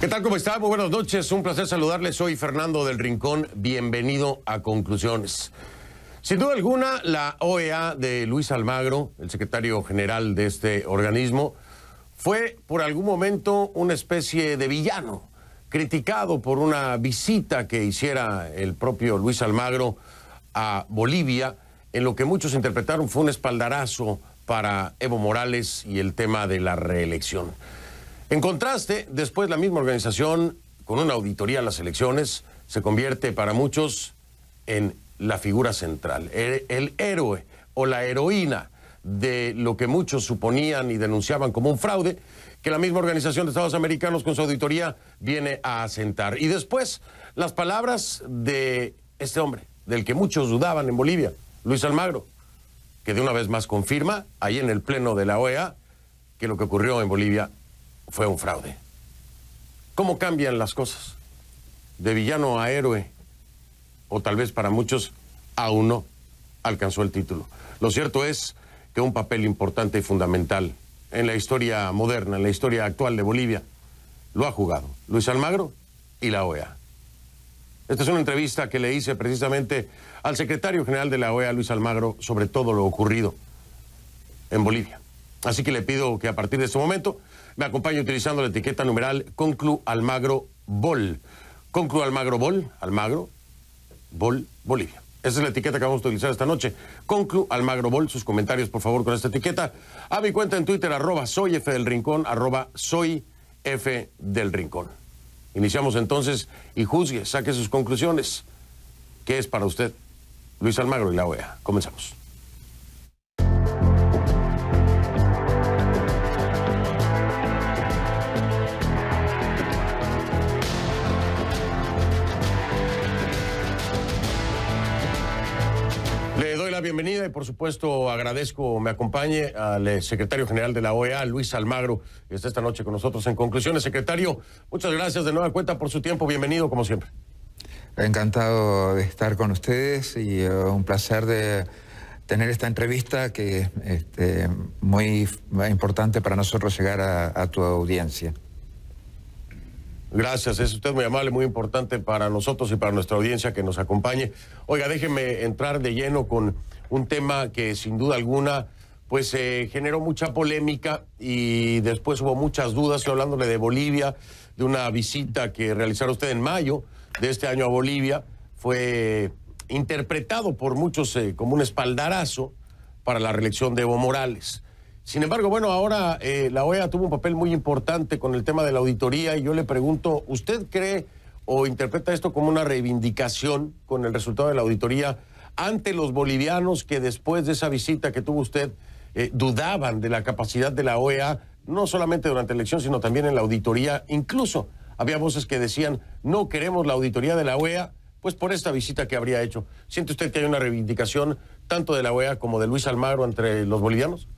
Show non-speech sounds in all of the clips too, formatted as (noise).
¿Qué tal? ¿Cómo está? Muy buenas noches. Un placer saludarles. Soy Fernando del Rincón. Bienvenido a Conclusiones. Sin duda alguna, la OEA de Luis Almagro, el secretario general de este organismo, fue por algún momento una especie de villano, criticado por una visita que hiciera el propio Luis Almagro a Bolivia, en lo que muchos interpretaron fue un espaldarazo para Evo Morales y el tema de la reelección. En contraste, después la misma organización, con una auditoría en las elecciones, se convierte para muchos en la figura central, el, el héroe o la heroína de lo que muchos suponían y denunciaban como un fraude, que la misma Organización de Estados Americanos con su auditoría viene a asentar. Y después, las palabras de este hombre, del que muchos dudaban en Bolivia, Luis Almagro, que de una vez más confirma, ahí en el pleno de la OEA, que lo que ocurrió en Bolivia fue un fraude. ¿Cómo cambian las cosas? De villano a héroe, o tal vez para muchos, aún no alcanzó el título. Lo cierto es que un papel importante y fundamental en la historia moderna, en la historia actual de Bolivia, lo ha jugado Luis Almagro y la OEA. Esta es una entrevista que le hice precisamente al secretario general de la OEA, Luis Almagro, sobre todo lo ocurrido en Bolivia. Así que le pido que a partir de este momento me acompaña utilizando la etiqueta numeral Conclu Almagro Bol. Conclu Almagro Bol, Almagro Bol Bolivia. Esa es la etiqueta que vamos a utilizar esta noche. Conclu Almagro Bol, sus comentarios por favor con esta etiqueta. A mi cuenta en Twitter, arroba soy F del Rincón, arroba soy F del Rincón. Iniciamos entonces y juzgue, saque sus conclusiones. ¿Qué es para usted Luis Almagro y la OEA? Comenzamos. bienvenida y por supuesto agradezco, me acompañe al eh, secretario general de la OEA, Luis Almagro, que está esta noche con nosotros en conclusiones. Secretario, muchas gracias de nueva cuenta por su tiempo, bienvenido como siempre. Encantado de estar con ustedes y eh, un placer de tener esta entrevista que es este, muy importante para nosotros llegar a tu audiencia. Gracias, es usted muy amable, muy importante para nosotros y para nuestra audiencia que nos acompañe. Oiga, déjeme entrar de lleno con un tema que sin duda alguna pues eh, generó mucha polémica y después hubo muchas dudas, Estoy hablándole de Bolivia, de una visita que realizará usted en mayo de este año a Bolivia, fue interpretado por muchos eh, como un espaldarazo para la reelección de Evo Morales. Sin embargo, bueno, ahora eh, la OEA tuvo un papel muy importante con el tema de la auditoría y yo le pregunto, ¿usted cree o interpreta esto como una reivindicación con el resultado de la auditoría ante los bolivianos que después de esa visita que tuvo usted eh, dudaban de la capacidad de la OEA, no solamente durante la elección, sino también en la auditoría? Incluso había voces que decían, no queremos la auditoría de la OEA, pues por esta visita que habría hecho. ¿Siente usted que hay una reivindicación tanto de la OEA como de Luis Almagro entre los bolivianos?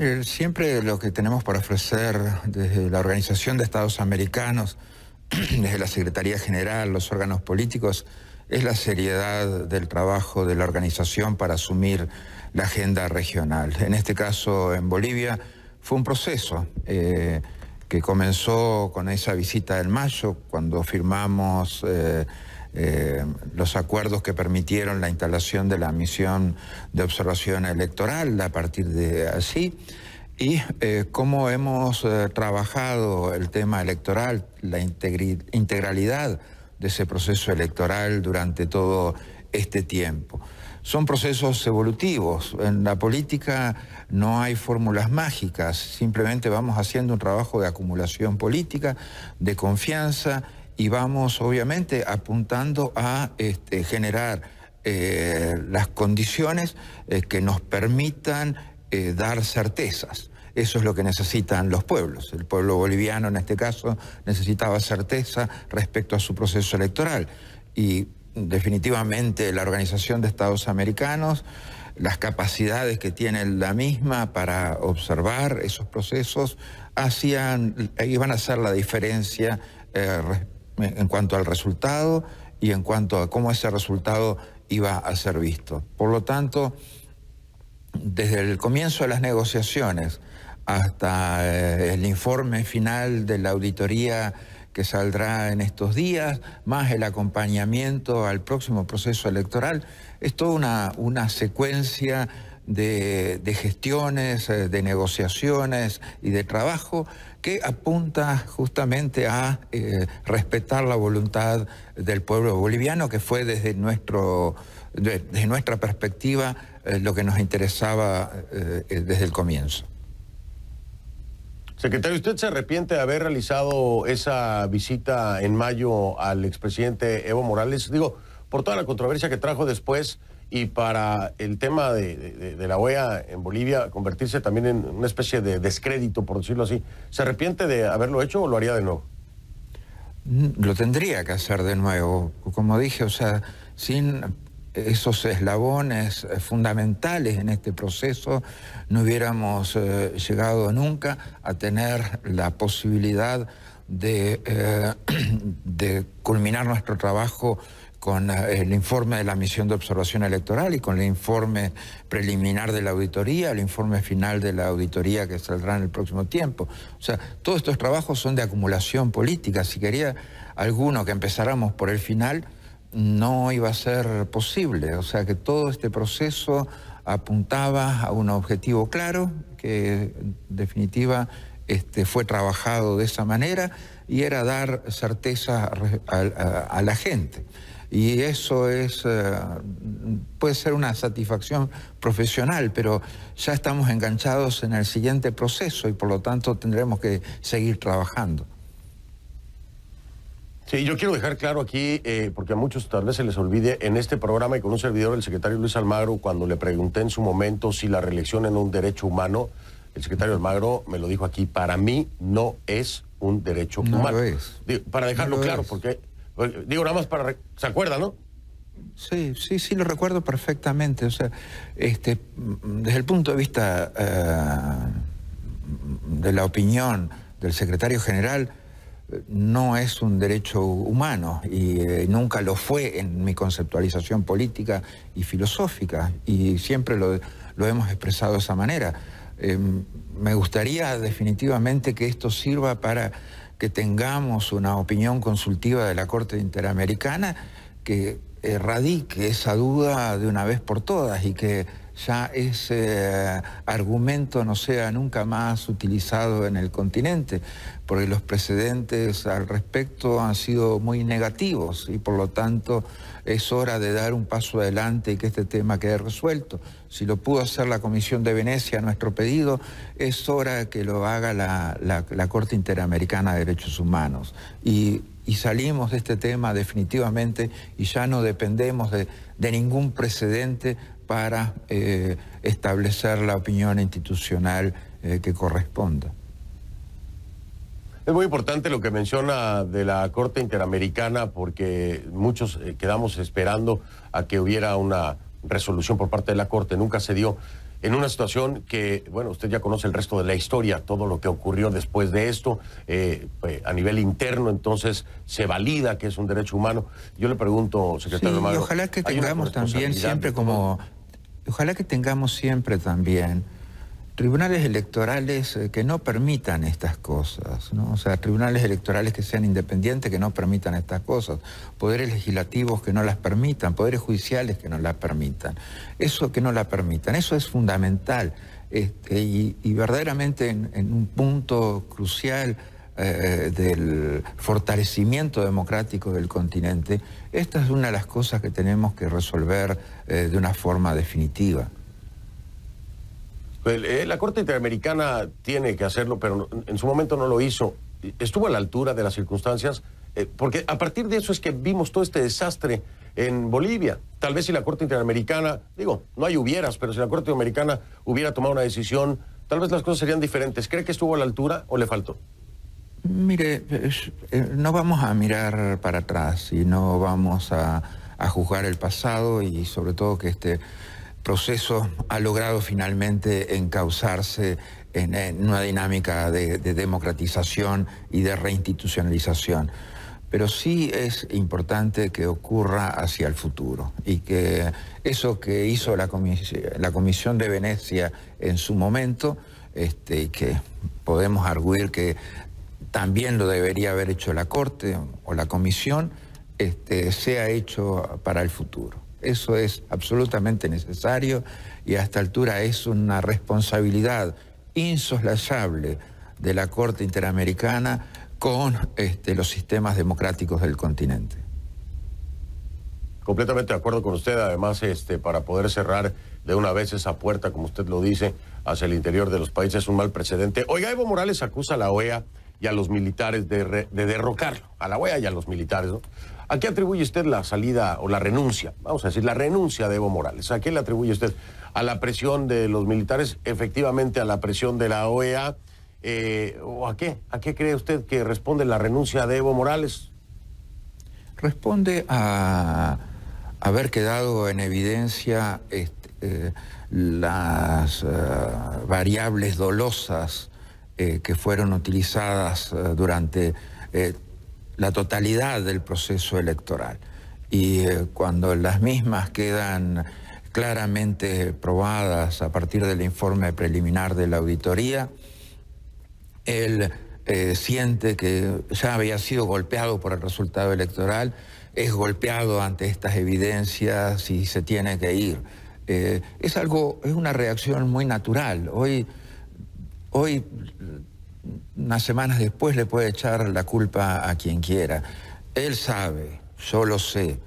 Eh, siempre lo que tenemos para ofrecer desde la Organización de Estados Americanos, (clears throat) desde la Secretaría General, los órganos políticos, es la seriedad del trabajo de la organización para asumir la agenda regional. En este caso, en Bolivia, fue un proceso eh, que comenzó con esa visita del mayo, cuando firmamos... Eh, eh, los acuerdos que permitieron la instalación de la misión de observación electoral a partir de así y eh, cómo hemos eh, trabajado el tema electoral, la integralidad de ese proceso electoral durante todo este tiempo. Son procesos evolutivos. En la política no hay fórmulas mágicas, simplemente vamos haciendo un trabajo de acumulación política, de confianza y vamos obviamente apuntando a este, generar eh, las condiciones eh, que nos permitan eh, dar certezas. Eso es lo que necesitan los pueblos. El pueblo boliviano en este caso necesitaba certeza respecto a su proceso electoral y definitivamente la Organización de Estados Americanos, las capacidades que tiene la misma para observar esos procesos, hacían, iban a hacer la diferencia eh, en cuanto al resultado y en cuanto a cómo ese resultado iba a ser visto. Por lo tanto, desde el comienzo de las negociaciones hasta eh, el informe final de la auditoría que saldrá en estos días, más el acompañamiento al próximo proceso electoral, es toda una, secuencia de gestiones, eh, de negociaciones y de trabajo que apunta justamente a eh, respetar la voluntad del pueblo boliviano, que fue desde, nuestro, desde nuestra perspectiva eh, lo que nos interesaba eh, desde el comienzo. Secretario, ¿usted se arrepiente de haber realizado esa visita en mayo al expresidente Evo Morales? Digo, por toda la controversia que trajo después y para el tema de, la OEA en Bolivia convertirse también en una especie de descrédito, por decirlo así. ¿Se arrepiente de haberlo hecho o lo haría de nuevo? Mm, lo tendría que hacer de nuevo. Como dije, o sea, sin esos eslabones eh, fundamentales en este proceso, no hubiéramos eh, llegado nunca a tener la posibilidad de eh, (clears throat) culminar nuestro trabajo con ah, el informe de la misión de observación electoral y con el informe preliminar de la auditoría, el informe final de la auditoría que saldrá en el próximo tiempo. O sea, todos estos trabajos son de acumulación política. Si quería alguno que empezáramos por el final, no iba a ser posible. O sea que todo este proceso apuntaba a un objetivo claro, que en definitiva este, fue trabajado de esa manera y era dar certeza a la gente y eso es, eh, puede ser una satisfacción profesional, pero ya estamos enganchados en el siguiente proceso y por lo tanto tendremos que seguir trabajando. Sí, yo quiero dejar claro aquí, eh, porque a muchos tal vez se les olvide, en este programa y con un servidor, el secretario Luis Almagro, cuando le pregunté en su momento si la reelección era un derecho humano, el secretario Almagro me lo dijo aquí, para mí no es un derecho humano. Lo es. para dejarlo claro, porque pues, digo, nada más para... ¿Se acuerda, no? Sí, sí, sí, lo recuerdo perfectamente. O sea, este, mm, desde el punto de vista eh, de la opinión del secretario general, no es un derecho humano y eh, nunca lo fue en mi conceptualización política y filosófica y siempre lo, hemos expresado de esa manera. Em, me gustaría definitivamente que esto sirva para que tengamos una opinión consultiva de la Corte Interamericana que erradique esa duda de una vez por todas y que ya ese eh, argumento no sea nunca más utilizado en el continente, porque los precedentes al respecto han sido muy negativos y por lo tanto es hora de dar un paso adelante y que este tema quede resuelto. Si lo pudo hacer la Comisión de Venecia a nuestro pedido, es hora que lo haga la, Corte Interamericana de Derechos Humanos. Y, salimos de este tema definitivamente y ya no dependemos de, ningún precedente para eh, establecer la opinión institucional eh, que corresponda. Es muy importante lo que menciona de la Corte Interamericana porque muchos eh, quedamos esperando a que hubiera una resolución por parte de la Corte nunca se dio en una situación que, bueno, usted ya conoce el resto de la historia, todo lo que ocurrió después de esto, eh, pues, a nivel interno, entonces se valida que es un derecho humano. Yo le pregunto, secretario sí, ojalá que tengamos también siempre como, ojalá que tengamos siempre también tribunales electorales eh, que no permitan estas cosas, ¿no? o sea, tribunales electorales que sean independientes que no permitan estas cosas, poderes legislativos que no las permitan, poderes judiciales que no las permitan, eso que no la permitan, eso es fundamental este, y, verdaderamente en, un punto crucial eh, eh, del fortalecimiento democrático del continente, esta es una de las cosas que tenemos que resolver de una forma definitiva. Eh, la Corte Interamericana tiene que hacerlo, pero en su momento no lo hizo. Estuvo a la altura de las circunstancias, eh, porque a partir de eso es que vimos todo este desastre en Bolivia. Tal vez si la Corte Interamericana, digo, no hay hubieras, pero si la Corte Interamericana hubiera tomado una decisión, tal vez las cosas serían diferentes. ¿Cree que estuvo a la altura o le faltó? Mire, eh, no vamos a mirar para atrás y no vamos a juzgar el pasado y sobre todo que este proceso ha logrado finalmente encauzarse en, una dinámica de, democratización y de reinstitucionalización. Pero sí es importante que ocurra hacia el futuro y que eso que hizo la, la Comisión de Venecia en su momento, este, que podemos arguir que también lo debería haber hecho la Corte o la Comisión, este, sea hecho para el futuro. Eso es absolutamente necesario y a esta altura es una responsabilidad insoslayable de la Corte Interamericana con este, los sistemas democráticos del continente. Completamente de acuerdo con usted, además, este, para poder cerrar de una vez esa puerta, como usted lo dice, hacia el interior de los países es un mal precedente. Oiga, Evo Morales acusa a la OEA y a los militares de, de derrocarlo, a la OEA y a los militares, ¿no? ¿A qué atribuye usted la salida o la renuncia? Vamos a decir, la renuncia de Evo Morales. ¿A qué le atribuye usted? ¿A la presión de los militares? Efectivamente, a la presión de la OEA. Eh, ¿O a qué? ¿A qué cree usted que responde la renuncia de Evo Morales? Responde a haber quedado en evidencia este, eh, las eh, variables dolosas que fueron utilizadas durante la totalidad del proceso electoral. Y eh, cuando las mismas quedan claramente probadas a partir del informe preliminar de la auditoría, él eh, siente que ya había sido golpeado por el resultado electoral, es golpeado ante estas evidencias y se tiene que ir. Eh, es algo, es una reacción muy natural. Hoy, hoy unas semanas después le puede echar la culpa a quien quiera. Él sabe, yo lo sé,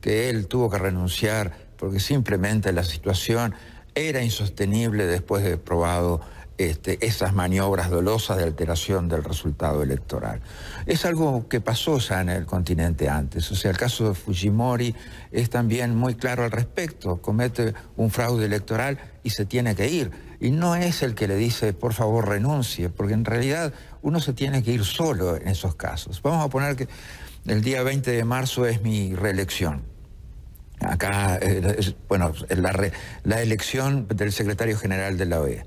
que él tuvo que renunciar porque simplemente la situación era insostenible después de probado este, esas maniobras dolosas de alteración del resultado electoral. Es algo que pasó ya en el continente antes. O sea, el caso de Fujimori es también muy claro al respecto. Comete un fraude electoral y se tiene que ir y no es el que le dice, por favor, renuncie, porque en realidad uno se tiene que ir solo en esos casos. Vamos a poner que el día 20 de marzo es mi reelección. Acá, eh, bueno, la, elección del secretario general de la OEA.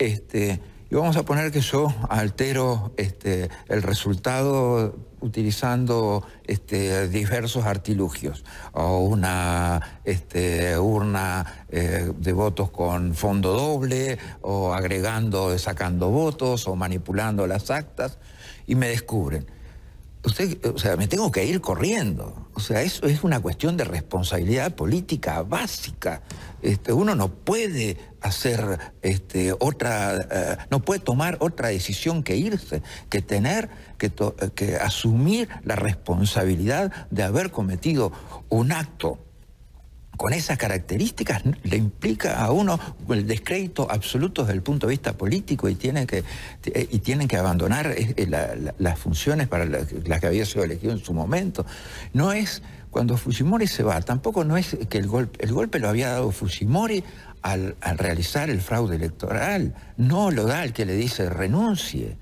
Este, y vamos a poner que yo altero este, el resultado utilizando este, diversos artilugios, o una este, urna eh, de votos con fondo doble, o agregando, sacando votos, o manipulando las actas, y me descubren. Usted, o sea, me tengo que ir corriendo. O sea, eso es una cuestión de responsabilidad política básica. Este, uno no puede hacer este, otra, eh, no puede tomar otra decisión que irse, que tener que eh, asumir la responsabilidad de haber cometido un acto con esas características le implica a uno el descrédito absoluto desde el punto de vista político y tienen que, eh, y tienen que abandonar eh, eh, las funciones para las, que había sido elegido en su momento. No es cuando Fujimori se va, tampoco no es que el golpe, el golpe lo había dado Fujimori al, al realizar el fraude electoral, no lo da el que le dice renuncie.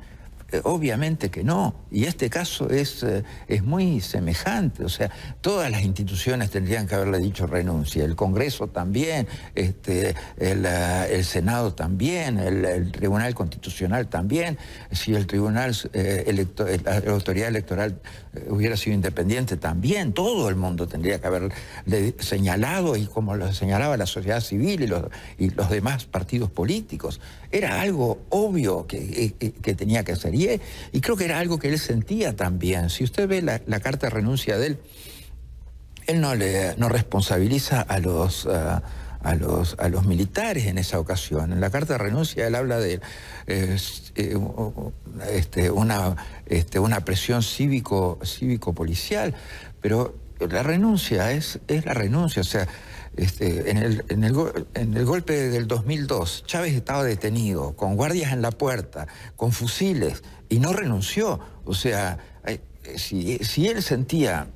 Eh, obviamente que no, y este caso es, eh, es, muy semejante, o sea, todas las instituciones tendrían que haberle dicho renuncia, el Congreso también, este, el, eh, Senado también, el, Tribunal Constitucional también, si el Tribunal, la autoridad electoral hubiera sido independiente también, todo el mundo tendría que haberle señalado, y como lo señalaba la sociedad civil y los, y los demás partidos políticos, era algo obvio que, eh, eh, tenía que hacer. Eh, y, creo que era algo que él sentía también. Si usted ve la, carta de renuncia de él, él no, le, no responsabiliza a los... a los, a los, militares en esa ocasión. En la carta de renuncia él habla de este, una, este, una presión cívico, cívico-policial, pero la renuncia es, es la renuncia. O sea, este, en, el, golpe del 2002, Chávez estaba detenido, con guardias en la puerta, con fusiles, y no renunció. O sea, eh, si, él sentía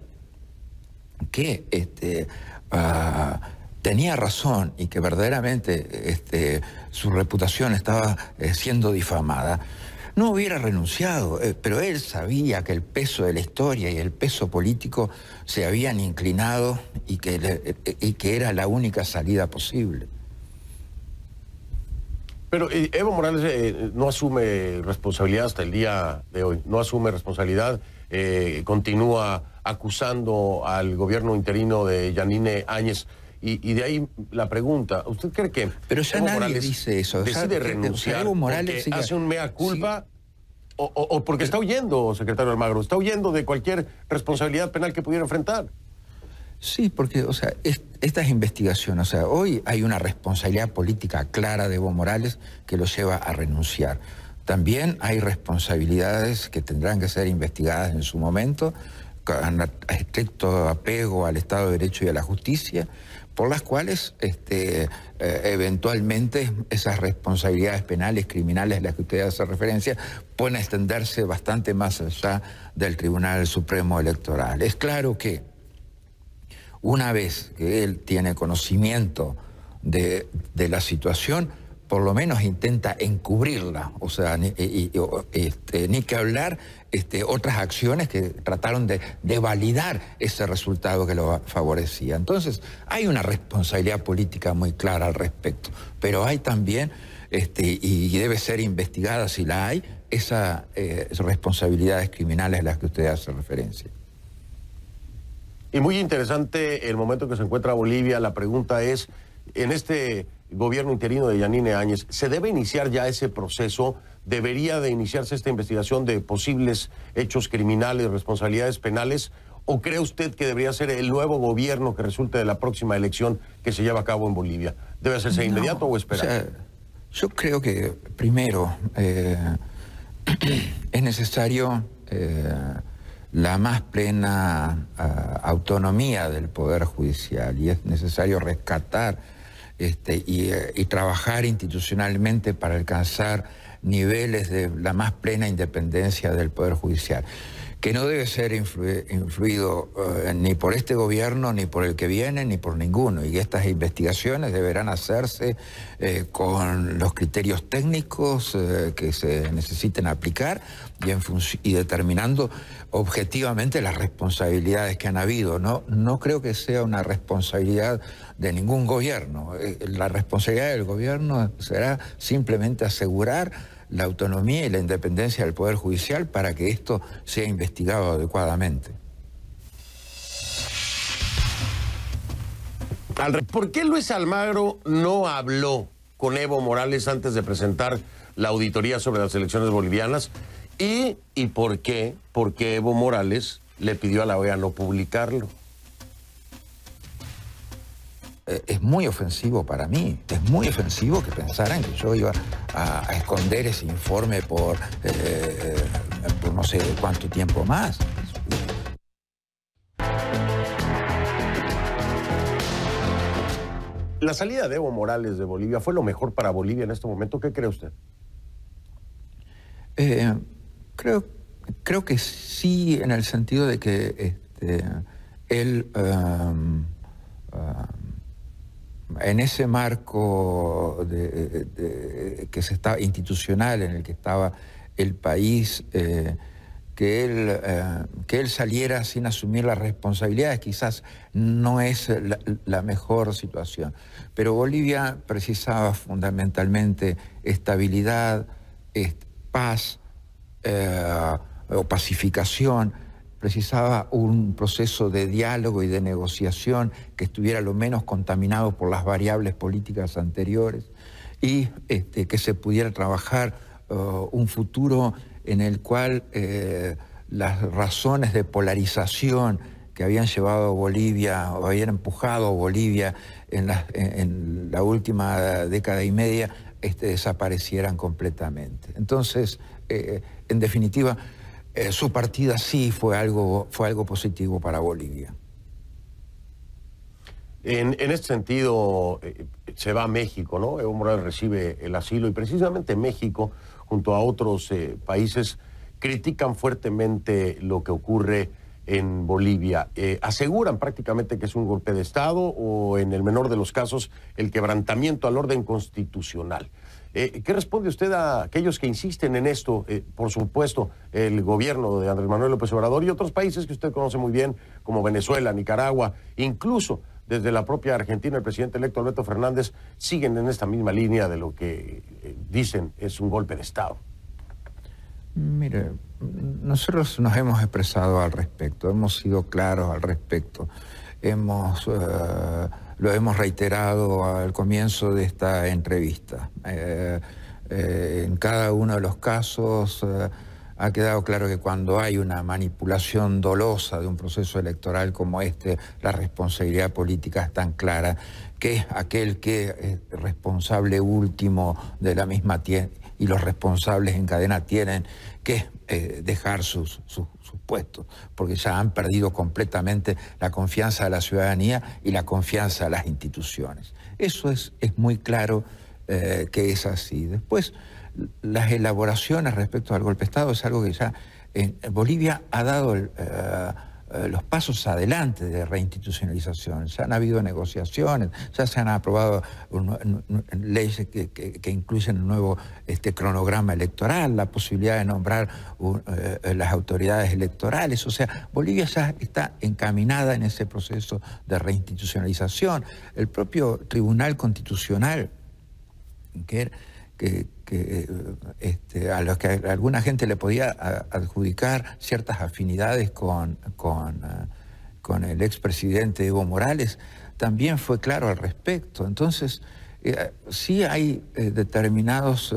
que este, ah, tenía razón y que verdaderamente este, su reputación estaba eh, siendo difamada, no hubiera renunciado, eh, pero él sabía que el peso de la historia y el peso político se habían inclinado y que, eh, era la única salida posible. Pero eh, Evo Morales no asume responsabilidad hasta el día de hoy, no asume responsabilidad, continúa acusando al gobierno interino de Yanine Áñez. Y, de ahí la pregunta, ¿usted cree que Pero ya nadie Morales dice eso. Decide renunciar Evo Morales hace un mea culpa o, porque está huyendo, secretario Almagro, está huyendo de cualquier responsabilidad penal que pudiera enfrentar? Sí, porque, o sea, es, estas investigaciones, o sea, hoy hay una responsabilidad política clara de Evo Morales que lo lleva a renunciar. También hay responsabilidades que tendrán que ser investigadas en su momento, con estricto apego al Estado de Derecho y a la justicia, por las cuales este, eh, eventualmente esas responsabilidades penales, criminales a las que usted hace referencia, pueden extenderse bastante más allá del Tribunal Supremo Electoral. Es claro que una vez que él tiene conocimiento de, la situación, por lo menos intenta encubrirla, o sea, ni, este, ni que hablar este, otras acciones que trataron de, validar ese resultado que lo favorecía. Entonces, hay una responsabilidad política muy clara al respecto, pero hay también, este, y debe ser investigada si la hay, eh, esas responsabilidades criminales a las que usted hace referencia. Y muy interesante el momento que se encuentra Bolivia. La pregunta es, en este gobierno interino de Yanine Áñez, ¿se debe iniciar ya ese proceso debería de iniciarse esta investigación de posibles hechos criminales, responsabilidades penales, o cree usted que debería ser el nuevo gobierno que resulte de la próxima elección que se lleva a cabo en Bolivia? ¿Debe hacerse inmediato o esperar? yo creo que primero eh, (clears throat) es necesario eh, la más plena ah, autonomía del Poder Judicial y es necesario rescatar este, y eh, trabajar institucionalmente para alcanzar niveles de la más plena independencia del Poder Judicial que no debe ser influido eh, ni por este gobierno, ni por el que viene, ni por ninguno. Y estas investigaciones deberán hacerse eh, con los criterios técnicos eh, que se necesiten aplicar y, y, determinando objetivamente las responsabilidades que han habido. No, no creo que sea una responsabilidad de ningún gobierno. la responsabilidad del gobierno será simplemente asegurar la autonomía y la independencia del Poder Judicial para que esto sea investigado adecuadamente. ¿Por qué Luis Almagro no habló con Evo Morales antes de presentar la auditoría sobre las elecciones bolivianas? ¿Y, por, qué, por qué Evo Morales le pidió a la OEA no publicarlo? Eh, es muy ofensivo para mí. Es muy ofensivo que pensaran que yo iba a, esconder ese informe eh, por, no sé cuánto tiempo más. La salida de Evo Morales de Bolivia fue lo mejor para Bolivia en este momento. ¿Qué cree usted? Eh, creo, creo que sí, en el sentido de que este, él um, uh, en ese marco que se institucional en el que estaba el país, eh, eh, que, él, saliera sin asumir las responsabilidades quizás no es la, mejor situación. Pero Bolivia precisaba fundamentalmente estabilidad, paz eh, o pacificación precisaba un proceso de diálogo y de negociación que estuviera lo menos contaminado por las variables políticas anteriores y este, que se pudiera trabajar uh, un futuro en el cual uh, las razones de polarización que habían llevado a Bolivia o habían empujado a Bolivia en la, última década y media este, desaparecieran completamente. Entonces, eh, en definitiva, eh, su partida sí fue algo, fue algo positivo para Bolivia. En, este sentido, eh, se va a México, ¿no? Evo Morales recibe el asilo y precisamente México, junto a otros eh, países, critican fuertemente lo que ocurre en Bolivia. aseguran prácticamente que es un golpe de Estado o, en el menor de los casos, el quebrantamiento al orden constitucional. Eh, ¿Qué responde usted a aquellos que insisten en esto? Eh, por supuesto, el gobierno de Andrés Manuel López Obrador y otros países que usted conoce muy bien, como Venezuela, Nicaragua, incluso desde la propia Argentina, el presidente electo Alberto Fernández, siguen en esta misma línea de lo que eh, dicen es un golpe de Estado. Mire, nosotros nos hemos expresado al respecto, hemos sido claros al respecto, hemos lo hemos reiterado al comienzo de esta entrevista. Eh, eh, en cada uno de los casos eh, ha quedado claro que cuando hay una manipulación dolosa de un proceso electoral como este, la responsabilidad política es tan clara que es aquel que es responsable último de la misma tiene, y los responsables en cadena tienen que dejar sus, sus porque ya han perdido completamente la confianza de la ciudadanía y la confianza a las instituciones. Eso es, es muy claro eh, que es así. Después, las elaboraciones respecto al golpe de Estado es algo que ya en Bolivia ha dado... El, eh, eh, los pasos adelante de reinstitucionalización. Ya han habido negociaciones, ya se han aprobado leyes que, incluyen un nuevo este, cronograma electoral, la posibilidad de nombrar eh, las autoridades electorales. O sea, Bolivia ya está encaminada en ese proceso de reinstitucionalización. El propio Tribunal Constitucional, que, que este, a los que alguna gente le podía adjudicar ciertas afinidades eh, con, el expresidente Evo Morales, también fue claro al respecto. Entonces, eh, sí hay eh, determinados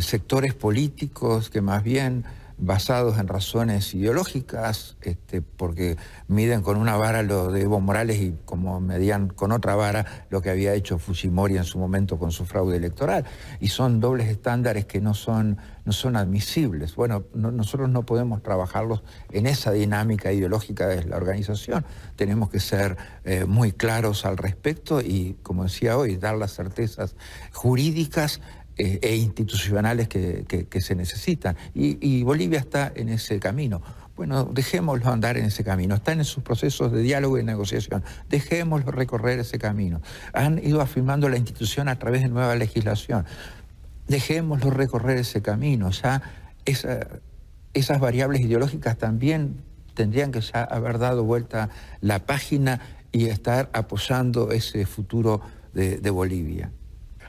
sectores políticos que más bien basados en razones ideológicas, este, porque miden con una vara lo de Evo Morales y como medían con otra vara lo que había hecho Fujimori en su momento con su fraude electoral. Y son dobles estándares que no son, no son admisibles. Bueno, nosotros no podemos trabajarlos en esa dinámica ideológica de la organización. Tenemos que ser eh, muy claros al respecto y, como decía hoy, dar las certezas jurídicas eh, e institucionales que, se necesitan. Y, Bolivia está en ese camino. Bueno, dejémoslo andar en ese camino. Están en sus procesos de diálogo y negociación. Dejémoslo recorrer ese camino. Han ido afirmando la institución a través de nueva legislación. Dejémoslo recorrer ese camino. Ya esas variables ideológicas también tendrían que haber dado vuelta la página y estar apoyando ese futuro de Bolivia.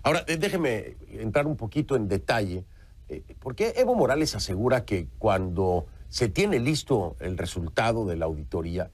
Ahora, déjeme entrar un poquito en detalle, eh, porque Evo Morales asegura que cuando se tiene listo el resultado de la auditoría,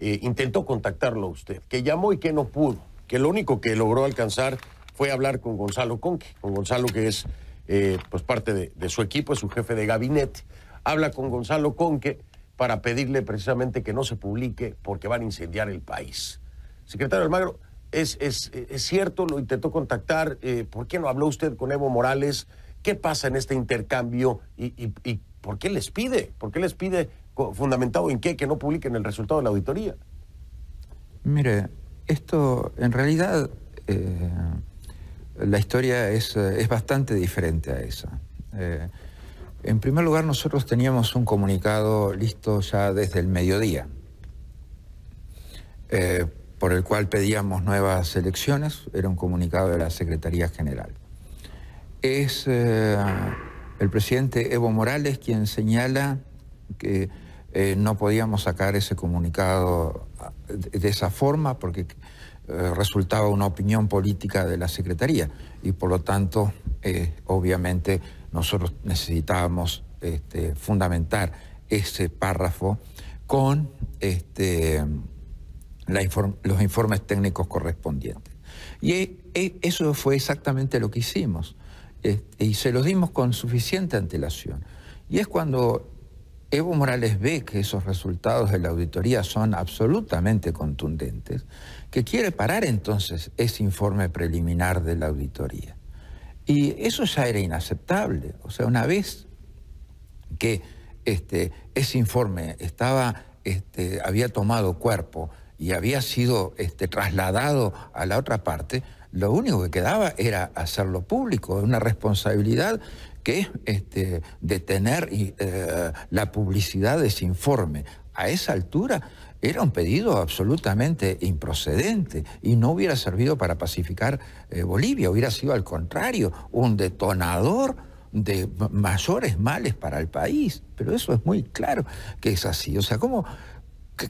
eh, intentó contactarlo a usted, que llamó y que no pudo, que lo único que logró alcanzar fue hablar con Gonzalo Conque, con Gonzalo que es eh, pues parte de, de, su equipo, es su jefe de gabinete. Habla con Gonzalo Conque para pedirle precisamente que no se publique porque van a incendiar el país. Secretario Almagro, es, cierto, lo intentó contactar, eh, ¿por qué no habló usted con Evo Morales? ¿Qué pasa en este intercambio y, por qué les pide? ¿Por qué les pide, fundamentado en qué, que no publiquen el resultado de la auditoría? Mire, esto en realidad eh, la historia es, bastante diferente a esa. Eh, en primer lugar, nosotros teníamos un comunicado listo ya desde el mediodía por el cual pedíamos nuevas elecciones, era un comunicado de la Secretaría General. Es eh, el presidente Evo Morales quien señala que eh, no podíamos sacar ese comunicado ah, de esa forma porque eh, resultaba una opinión política de la Secretaría y por lo tanto, obviamente, nosotros necesitábamos este, fundamentar ese párrafo con este, los informes técnicos correspondientes. Y eh, eso fue exactamente lo que hicimos. y se los dimos con suficiente antelación. Y es cuando Evo Morales ve que esos resultados de la auditoría son absolutamente contundentes, que quiere parar entonces ese informe preliminar de la auditoría. Y eso ya era inaceptable. O sea, una vez que este, ese informe estaba, este, había tomado cuerpo y había sido este, trasladado a la otra parte, lo único que quedaba era hacerlo público, una responsabilidad que es este, detener eh, la publicidad de ese informe. A esa altura era un pedido absolutamente improcedente y no hubiera servido para pacificar eh, Bolivia, hubiera sido al contrario, un detonador de mayores males para el país. Pero eso es muy claro que es así. O sea, ¿cómo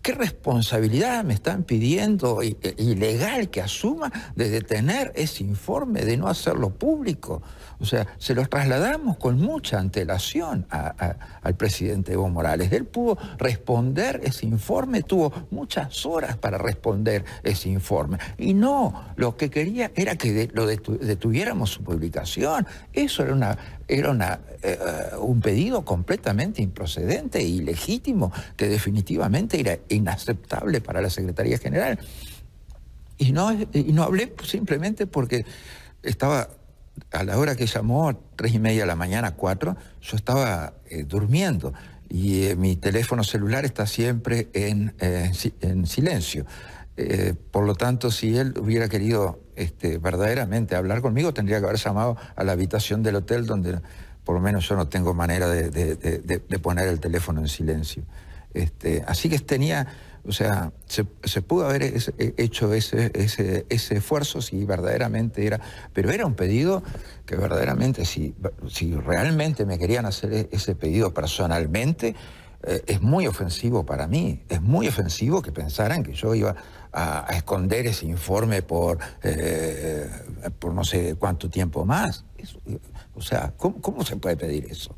¿Qué, responsabilidad me están pidiendo ilegal que asuma de detener ese informe, de no hacerlo público? O sea, se los trasladamos con mucha antelación al presidente Evo Morales. Él pudo responder ese informe, tuvo muchas horas para responder ese informe. Y no, lo que quería era que lo detuviéramos su publicación. Eso era una era eh, eh, un pedido completamente improcedente, ilegítimo, que definitivamente era inaceptable para la Secretaría General. Y no, hablé simplemente porque estaba, a la hora que llamó, a tres y media de la mañana, cuatro, yo estaba eh, durmiendo y mi teléfono celular está siempre en silencio. por lo tanto, si él hubiera querido este, verdaderamente hablar conmigo, tendría que haber llamado a la habitación del hotel donde por lo menos yo no tengo manera de, poner el teléfono en silencio. Este, así que tenía, o sea, se, pudo haber eh, hecho ese, ese, esfuerzo si verdaderamente era, pero era un pedido que verdaderamente, si, realmente me querían hacer e, ese pedido personalmente, eh, es muy ofensivo para mí, es muy ofensivo que pensaran que yo iba a, esconder ese informe por, eh, por no sé cuánto tiempo más. o sea, ¿cómo, se puede pedir eso?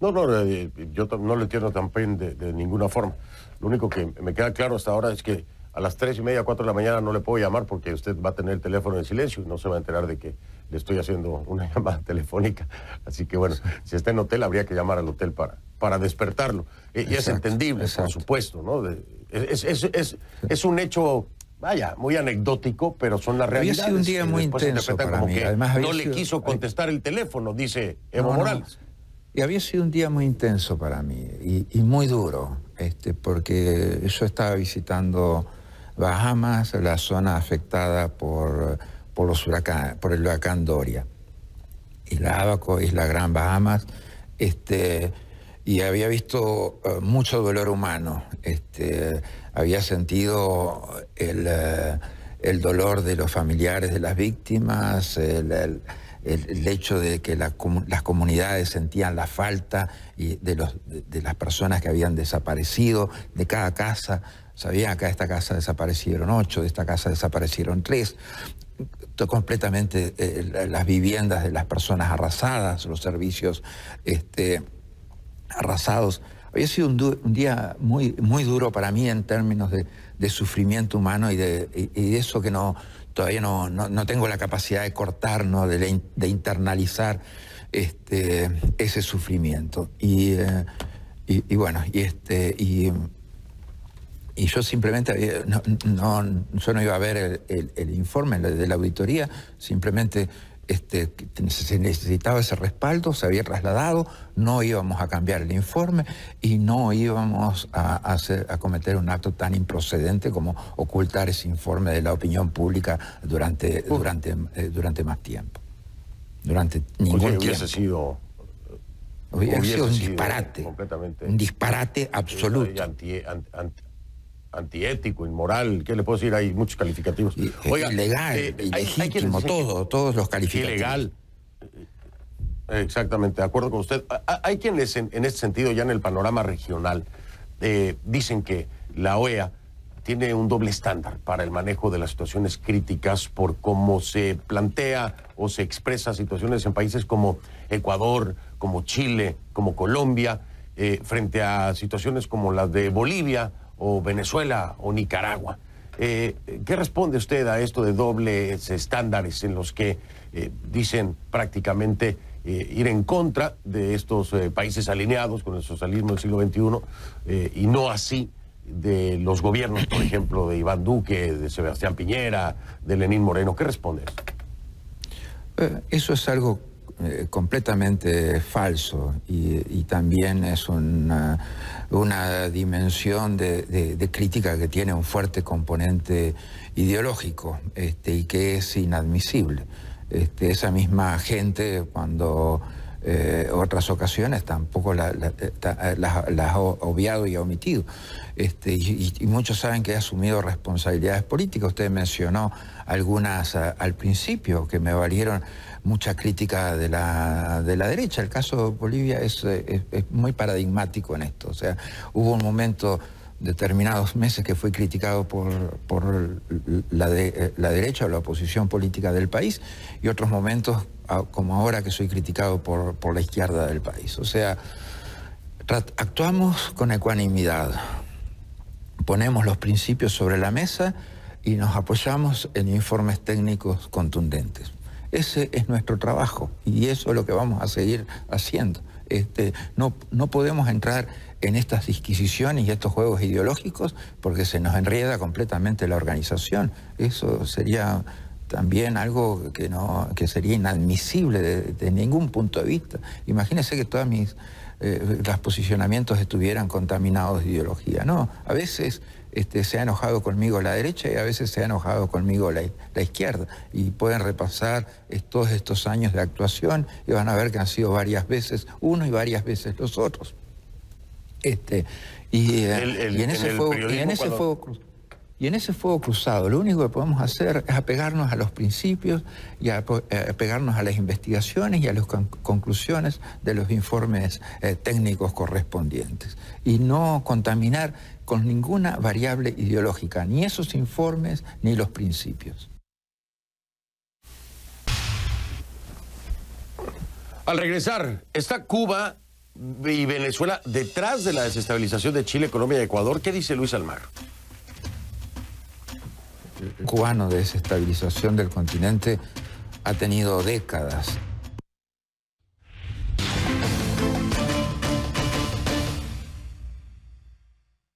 No, no, eh, eh, yo no lo entiendo tampoco de, de, ninguna forma. Lo único que me queda claro hasta ahora es que a las tres y media, cuatro de la mañana no le puedo llamar porque usted va a tener el teléfono en silencio y no se va a enterar de que le estoy haciendo una (laughs) llamada telefónica. Así que bueno, si está en hotel habría que llamar al hotel para, para despertarlo. y es entendible, por supuesto, ¿no? es, un hecho vaya, muy anecdótico, pero son las realidades. Había sido un día muy intenso no le quiso contestar el teléfono, dice Evo Morales. Y había sido un día muy intenso para mí y, muy duro, este, porque yo estaba visitando Bahamas, la zona afectada por, por los huracanes, por el huracán Doria. Isla Abaco, Isla Gran Bahamas, este y había visto eh, mucho dolor humano, este, había sentido eh, el, dolor de los familiares de las víctimas, el, hecho de que las comunidades sentían la falta y de, los, de, las personas que habían desaparecido, de cada casa, sabían que de esta casa desaparecieron ocho, de esta casa desaparecieron tres, completamente eh, las viviendas de las personas arrasadas, los servicios... Este, arrasados. Había sido un, día muy, muy duro para mí en términos de, sufrimiento humano y de, eso que no, todavía no, tengo la capacidad de cortar, de, internalizar este, ese sufrimiento. Y, eh, y, bueno, y, este, y, yo simplemente, no, yo no iba a ver el informe de la auditoría, simplemente este, se necesitaba ese respaldo, se había trasladado, no íbamos a cambiar el informe y no íbamos a, cometer un acto tan improcedente como ocultar ese informe de la opinión pública durante, durante, eh, durante más tiempo. Durante ningún tiempo. sido Hubiese sido un disparate. Un disparate absoluto antiético, inmoral, ¿qué le puedo decir? Hay muchos calificativos. Eh, legal, eh, ilegítimo, todo, todos los calificativos. Ilegal. Eh, exactamente, de acuerdo con usted. Hay quienes en, en este sentido, ya en el panorama regional, dicen que la OEA tiene un doble estándar para el manejo de las situaciones críticas por cómo se plantea o se expresa situaciones en países como Ecuador, como Chile, como Colombia, frente a situaciones como las de Bolivia o Venezuela o Nicaragua. Eh, ¿Qué responde usted a esto de dobles estándares en los que eh, dicen prácticamente eh, ir en contra de estos países alineados con el socialismo del siglo XXI y no así de los gobiernos, por ejemplo, de Iván Duque, de Sebastián Piñera, de Lenín Moreno? ¿Qué responde? Eso es algo eh, completamente falso y, también es una, dimensión de, crítica que tiene un fuerte componente ideológico este, y que es inadmisible. Este, esa misma gente cuando eh, otras ocasiones tampoco eh, las ha obviado y ha omitido. Este, y, muchos saben que ha asumido responsabilidades políticas. Usted mencionó algunas al principio que me valieron mucha crítica de la, derecha. El caso de Bolivia eh, es, muy paradigmático en esto. O sea, hubo un momento determinados meses que fui criticado por, la, eh, la derecha o la oposición política del país y otros momentos como ahora que soy criticado por, por la izquierda del país. O sea, actuamos con ecuanimidad, ponemos los principios sobre la mesa y nos apoyamos en informes técnicos contundentes. Ese es nuestro trabajo y eso es lo que vamos a seguir haciendo. Este, no, no podemos entrar en estas disquisiciones y estos juegos ideológicos porque se nos enrieda completamente la organización. Eso sería también algo que, no, que sería inadmisible desde de ningún punto de vista. Imagínense que todos mis eh, posicionamientos estuvieran contaminados de ideología. No, a veces este, se ha enojado conmigo la derecha y a veces se ha enojado conmigo la, izquierda. Y pueden repasar todos estos años de actuación y van a ver que han sido varias veces uno y varias veces los otros. Este, y, en ese, fuego, en cruzado lo único que podemos hacer es apegarnos a los principios y eh, apegarnos a las investigaciones y a las conclusiones de los informes eh, técnicos correspondientes. Y no contaminar con ninguna variable ideológica, ni esos informes ni los principios. Al regresar, está Cuba y Venezuela detrás de la desestabilización de Chile, Colombia y Ecuador. ¿Qué dice Luis Almar? cubano de desestabilización del continente ha tenido décadas.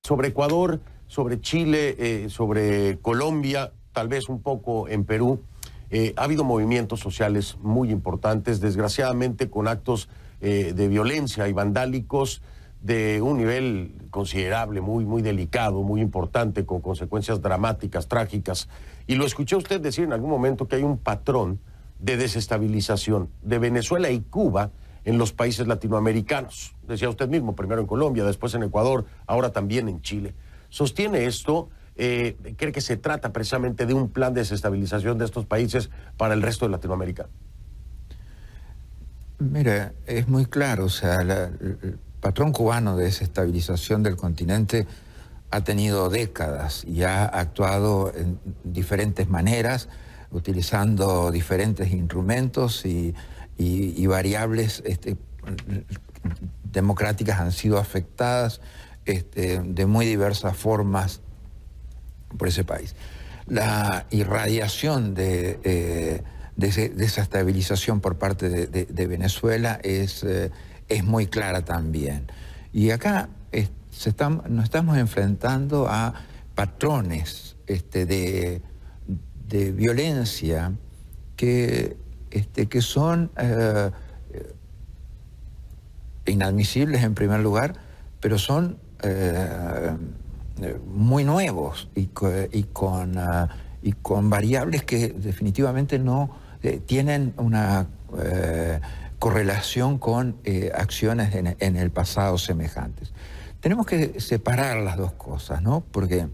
sobre Ecuador, sobre Chile, eh, sobre Colombia, tal vez un poco en Perú. Eh, ha habido movimientos sociales muy importantes, desgraciadamente con actos eh, de violencia y vandálicos de un nivel considerable, muy, muy delicado, muy importante, con consecuencias dramáticas, trágicas. Y lo escuché usted decir en algún momento que hay un patrón de desestabilización de Venezuela y Cuba en los países latinoamericanos. Decía usted mismo, primero en Colombia, después en Ecuador, ahora también en Chile. ¿Sostiene esto? Eh, ¿Cree que se trata precisamente de un plan de desestabilización de estos países para el resto de Latinoamérica? Mira, es muy claro, o sea, el patrón cubano de desestabilización del continente ha tenido décadas y ha actuado en diferentes maneras, utilizando diferentes instrumentos y y, variables este, democráticas han sido afectadas este, de muy diversas formas por ese país. La irradiación de, eh, esa estabilización por parte de, Venezuela es, eh, es, muy clara también. Y acá nos estamos enfrentando a patrones este, de, violencia que este, que son eh, inadmisibles en primer lugar, pero son eh, muy nuevos ah, y, con, variables que definitivamente no eh, tienen una correlación con acciones en, en el pasado semejantes. Tenemos que separar las dos cosas, ¿no? Porque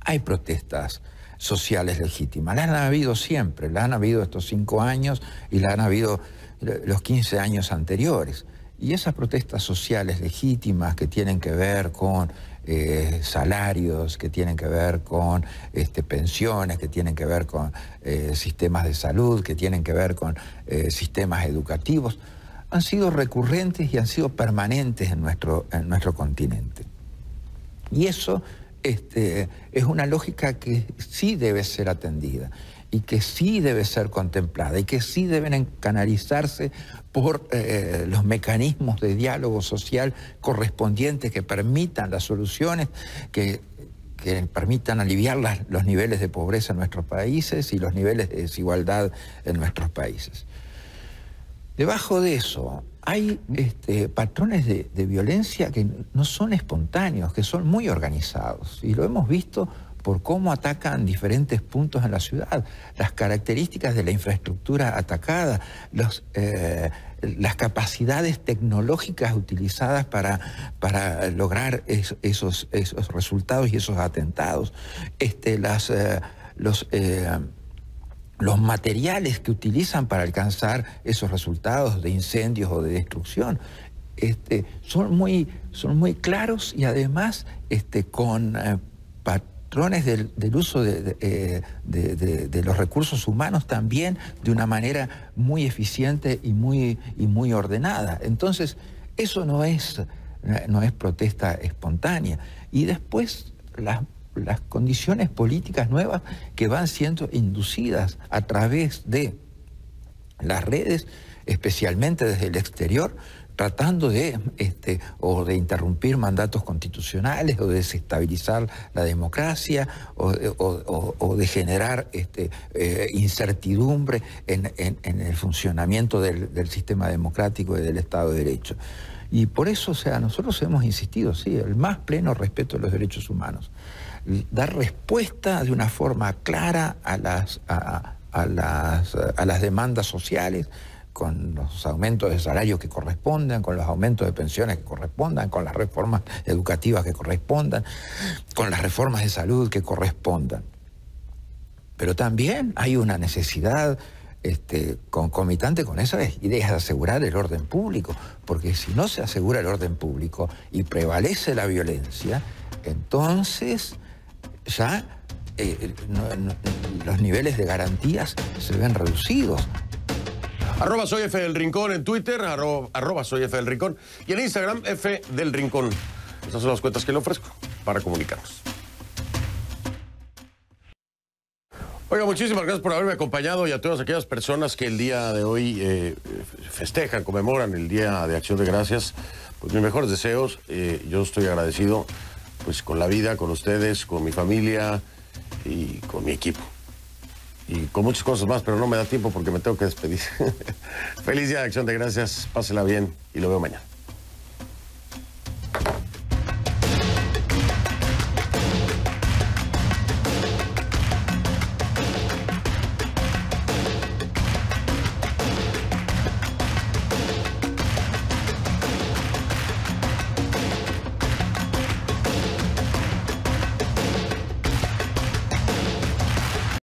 hay protestas sociales legítimas. Las han habido siempre, las han habido estos cinco años y las han habido los 15 años anteriores. Y esas protestas sociales legítimas que tienen que ver con eh, salarios, que tienen que ver con este, pensiones, que tienen que ver con eh, sistemas de salud, que tienen que ver con eh, sistemas educativos, han sido recurrentes y han sido permanentes en nuestro, en nuestro continente. Y eso este, es una lógica que sí debe ser atendida y que sí debe ser contemplada y que sí deben canalizarse por eh, los mecanismos de diálogo social correspondientes que permitan las soluciones que permitan aliviar los niveles de pobreza en nuestros países y los niveles de desigualdad en nuestros países. Debajo de eso, hay este, patrones de, violencia que no son espontáneos, que son muy organizados. Y lo hemos visto por cómo atacan diferentes puntos en la ciudad, las características de la infraestructura atacada, eh, las capacidades tecnológicas utilizadas para, lograr esos, resultados y esos atentados, este, las, eh, los... Eh, los materiales que utilizan para alcanzar esos resultados de incendios o de destrucción. Este, son, muy, son muy claros y además este, con eh, patrones del, uso eh, de, los recursos humanos también de una manera muy eficiente y muy, y muy ordenada. Entonces, eso no es, eh, no es protesta espontánea. Y después las las condiciones políticas nuevas que van siendo inducidas a través de las redes, especialmente desde el exterior, tratando de este, o de interrumpir mandatos constitucionales o de desestabilizar la democracia o, de generar este, eh, incertidumbre en, el funcionamiento del, sistema democrático y del Estado de Derecho. Y por eso, sea, nosotros hemos insistido, sí, el más pleno respeto a los derechos humanos dar respuesta de una forma clara a las, a las demandas sociales, con los aumentos de salarios que correspondan, con los aumentos de pensiones que correspondan, con las reformas educativas que correspondan, con las reformas de salud que correspondan. Pero también hay una necesidad este, concomitante con esa idea de asegurar el orden público, porque si no se asegura el orden público y prevalece la violencia, entonces ya eh, los niveles de garantías se ven reducidos. Arroba soy F del Rincón en Twitter, arroba, soy F del Rincón y en Instagram F del Rincón. Estas son las cuentas que le ofrezco para comunicarnos. Oiga, muchísimas gracias por haberme acompañado y a todas aquellas personas que el día de hoy eh, festejan, conmemoran el Día de Acción de Gracias. Pues mis mejores deseos, eh, yo estoy agradecido pues con la vida, con ustedes, con mi familia y con mi equipo. Y con muchas cosas más, pero no me da tiempo porque me tengo que despedir. (laughs) Feliz día de acción de gracias, pásela bien y lo veo mañana.